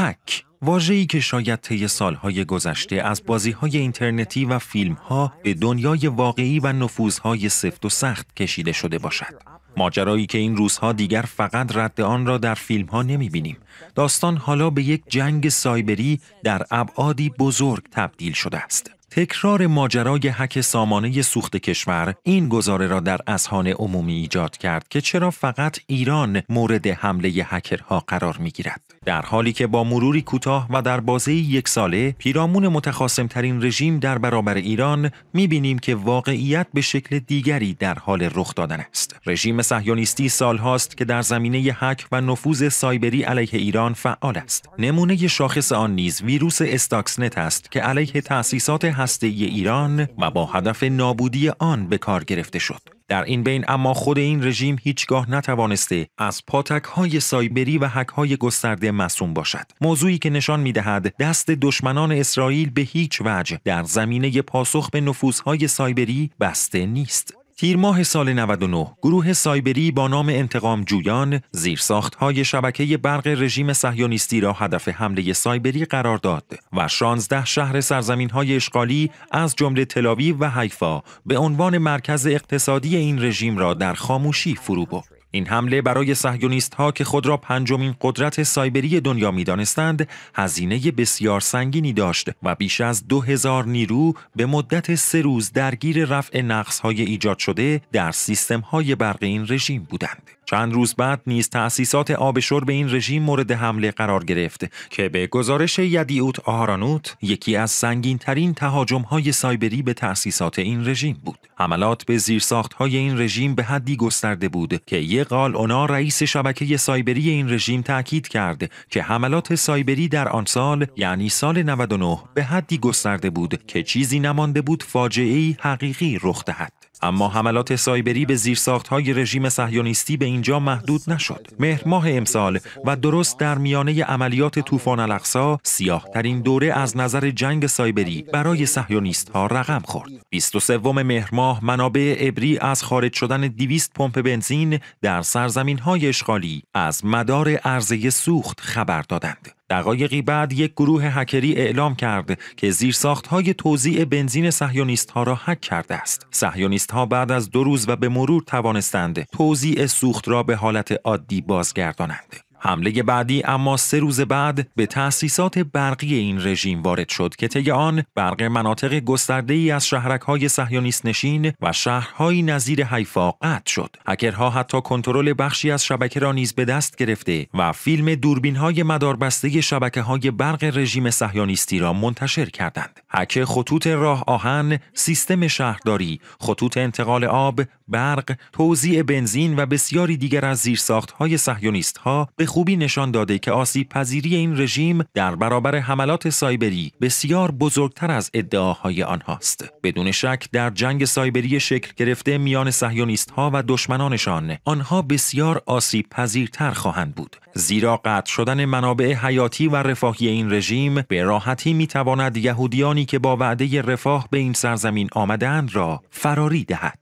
هک واجهی که شاید طی سالهای گذشته از بازیهای اینترنتی و فیلمها به دنیای واقعی و نفوذهای سفت و سخت کشیده شده باشد. ماجرایی که این روزها دیگر فقط رد آن را در فیلم ها نمی بینیم. داستان حالا به یک جنگ سایبری در ابعادی بزرگ تبدیل شده است. تکرار ماجرای حک سامانه سوخت کشور این گزاره را در اذهان عمومی ایجاد کرد که چرا فقط ایران مورد حمله هکرها قرار می در حالی که با مروری کوتاه و در بازه یک ساله پیرامون متخاصم ترین رژیم در برابر ایران بینیم که واقعیت به شکل دیگری در حال رخ دادن است رژیم صهیونیستی سالهاست که در زمینه هک و نفوذ سایبری علیه ایران فعال است نمونه شاخص آن نیز ویروس استاکسنت است که علیه تأسیسات هسته ایران و با هدف نابودی آن به کار گرفته شد در این بین اما خود این رژیم هیچگاه نتوانسته از پاتک های سایبری و حک های گسترده مسوم باشد موضوعی که نشان میدهد دست دشمنان اسرائیل به هیچ وجه در زمینه پاسخ به نفوذهای سایبری بسته نیست تیر ماه سال 99 گروه سایبری با نام انتقام جویان های شبکه برق رژیم صهیونیستی را هدف حمله سایبری قرار داد و 16 شهر سرزمین های اشغالی از جمله تلاویو و حیفا به عنوان مرکز اقتصادی این رژیم را در خاموشی فرو برد. این حمله برای سهیونیست ها که خود را پنجمین قدرت سایبری دنیا می دانستند، هزینه بسیار سنگینی داشت و بیش از دو هزار نیرو به مدت سه روز درگیر رفع نقص های ایجاد شده در سیستم های برق این رژیم بودند. چند روز بعد نیز تأسیسات آب شرب این رژیم مورد حمله قرار گرفت که به گزارش یدیوت آهارانوت یکی از سنگین ترین تهاجم های سایبری به تأسیسات این رژیم بود حملات به زیرساخت های این رژیم به حدی گسترده بود که قال اونا رئیس شبکه سایبری این رژیم تاکید کرد که حملات سایبری در آن سال یعنی سال 99 به حدی گسترده بود که چیزی نمانده بود فاجعه حقیقی رخ دهد اما حملات سایبری به زیرساختهای رژیم صهیونیستی به اینجا محدود نشد. مهر ماه امسال و درست در میانه عملیات طوفان الاقصا ترین دوره از نظر جنگ سایبری برای صهیونیست ها رقم خورد. 23 مهر ماه منابع ابری از خارج شدن 200 پمپ بنزین در سرزمین های اشغالی از مدار عرضه سوخت خبر دادند. دقایقی بعد یک گروه هکری اعلام کرد که زیرساخت های توزیع بنزین سهیونیست ها را حک کرده است. سهیونیست ها بعد از دو روز و به مرور توانستند توزیع سوخت را به حالت عادی بازگردانند. حمله بعدی اما سه روز بعد به تأسیسات برقی این رژیم وارد شد که طی آن برق مناطق گسترده ای از های صهیونیست نشین و شهرهایی نظیر حیفا قطع شد هکرها حتی کنترل بخشی از شبکه را نیز به دست گرفته و فیلم دوربین های مداربسته شبکه های برق رژیم صهیونیستی را منتشر کردند هک خطوط راه آهن سیستم شهرداری خطوط انتقال آب برق توزیع بنزین و بسیاری دیگر از زیرساختهای ها به خوبی نشان داده که آسیب پذیری این رژیم در برابر حملات سایبری بسیار بزرگتر از ادعاهای آنهاست. بدون شک در جنگ سایبری شکل گرفته میان سهیونیست ها و دشمنانشان آنها بسیار آسیب پذیرتر خواهند بود. زیرا قطع شدن منابع حیاتی و رفاهی این رژیم به راحتی میتواند یهودیانی که با وعده رفاه به این سرزمین آمدند را فراری دهد.